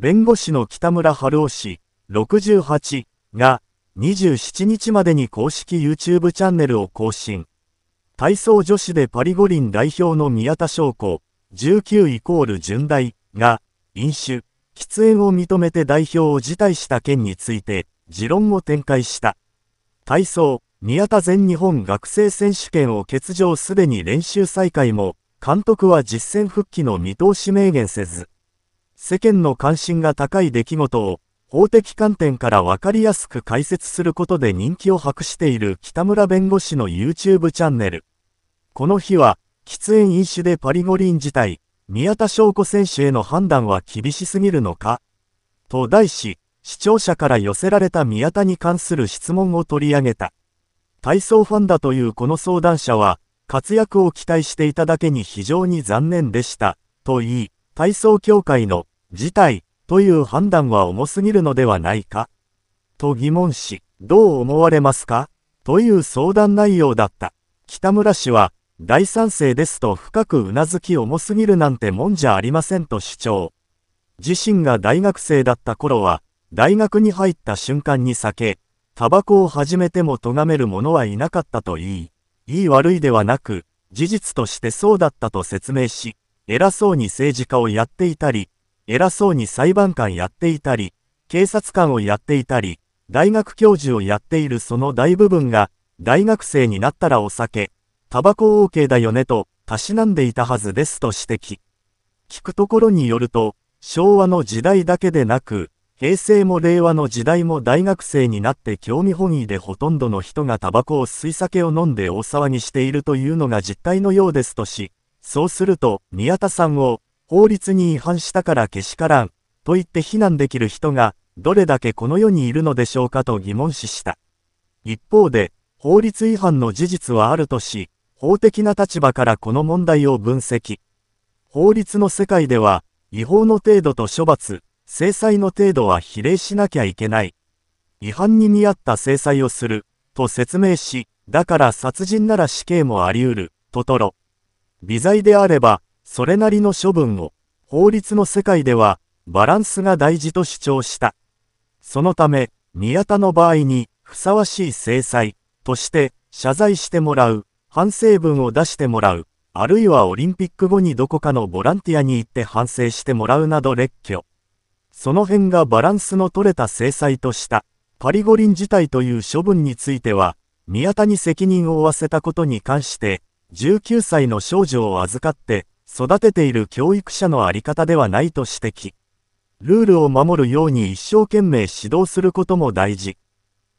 弁護士の北村春夫氏68が27日までに公式 YouTube チャンネルを更新。体操女子でパリ五輪代表の宮田翔子19イコール順大が飲酒、喫煙を認めて代表を辞退した件について持論を展開した。体操、宮田全日本学生選手権を欠場すでに練習再開も、監督は実戦復帰の見通し明言せず。世間の関心が高い出来事を法的観点からわかりやすく解説することで人気を博している北村弁護士の YouTube チャンネル。この日は、喫煙飲酒でパリ五輪自体、宮田翔子選手への判断は厳しすぎるのかと題し、視聴者から寄せられた宮田に関する質問を取り上げた。体操ファンだというこの相談者は、活躍を期待していただけに非常に残念でした、と言い、体操協会の事態という判断は重すぎるのではないかと疑問し、どう思われますかという相談内容だった。北村氏は、大賛成ですと深くうなずき重すぎるなんてもんじゃありませんと主張。自身が大学生だった頃は、大学に入った瞬間に酒、タバコを始めても咎める者はいなかったと言い、いい悪いではなく、事実としてそうだったと説明し、偉そうに政治家をやっていたり、偉そうに裁判官やっていたり、警察官をやっていたり、大学教授をやっているその大部分が、大学生になったらお酒、タバコ OK だよねと、たしなんでいたはずですと指摘。聞くところによると、昭和の時代だけでなく、平成も令和の時代も大学生になって興味本位でほとんどの人がタバコを吸い酒を飲んで大騒ぎしているというのが実態のようですとし、そうすると、宮田さんを、法律に違反したからけしからん、と言って非難できる人が、どれだけこの世にいるのでしょうかと疑問視した。一方で、法律違反の事実はあるとし、法的な立場からこの問題を分析。法律の世界では、違法の程度と処罰、制裁の程度は比例しなきゃいけない。違反に見合った制裁をする、と説明し、だから殺人なら死刑もあり得る、ととろ。微罪であれば、それなりの処分を、法律の世界では、バランスが大事と主張した。そのため、宮田の場合に、ふさわしい制裁、として、謝罪してもらう、反省文を出してもらう、あるいはオリンピック後にどこかのボランティアに行って反省してもらうなど列挙。その辺がバランスの取れた制裁とした。パリ五輪自体という処分については、宮田に責任を負わせたことに関して、19歳の少女を預かって、育てている教育者のあり方ではないと指摘。ルールを守るように一生懸命指導することも大事。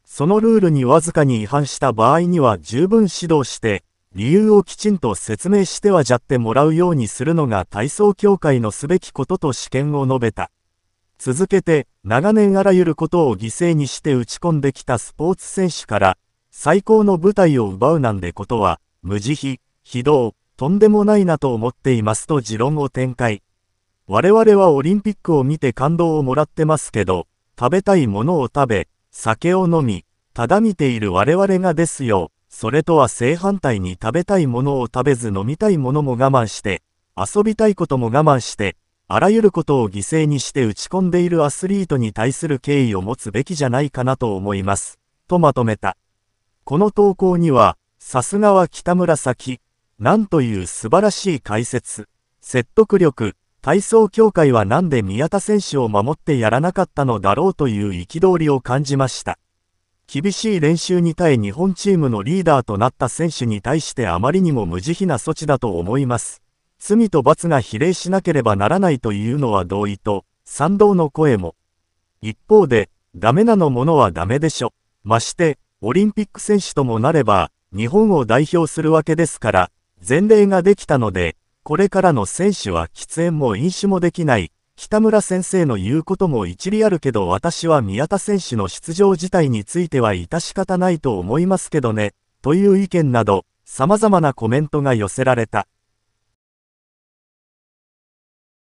そのルールにわずかに違反した場合には十分指導して、理由をきちんと説明してはじゃってもらうようにするのが体操協会のすべきことと試験を述べた。続けて、長年あらゆることを犠牲にして打ち込んできたスポーツ選手から、最高の舞台を奪うなんてことは、無慈悲、非道、とんでもないなと思っていますと持論を展開。我々はオリンピックを見て感動をもらってますけど、食べたいものを食べ、酒を飲み、ただ見ている我々がですよ、それとは正反対に食べたいものを食べず飲みたいものも我慢して、遊びたいことも我慢して、あらゆることを犠牲にして打ち込んでいるアスリートに対する敬意を持つべきじゃないかなと思います。とまとめた。この投稿には、さすがは北紫、なんという素晴らしい解説。説得力、体操協会はなんで宮田選手を守ってやらなかったのだろうという憤りを感じました。厳しい練習に耐え日本チームのリーダーとなった選手に対してあまりにも無慈悲な措置だと思います。罪と罰が比例しなければならないというのは同意と、賛同の声も。一方で、ダメなのものはダメでしょ。まして、オリンピック選手ともなれば、日本を代表するわけですから、前例ができたので、これからの選手は喫煙も飲酒もできない、北村先生の言うことも一理あるけど私は宮田選手の出場自体については致し方ないと思いますけどね、という意見など、様々なコメントが寄せられた。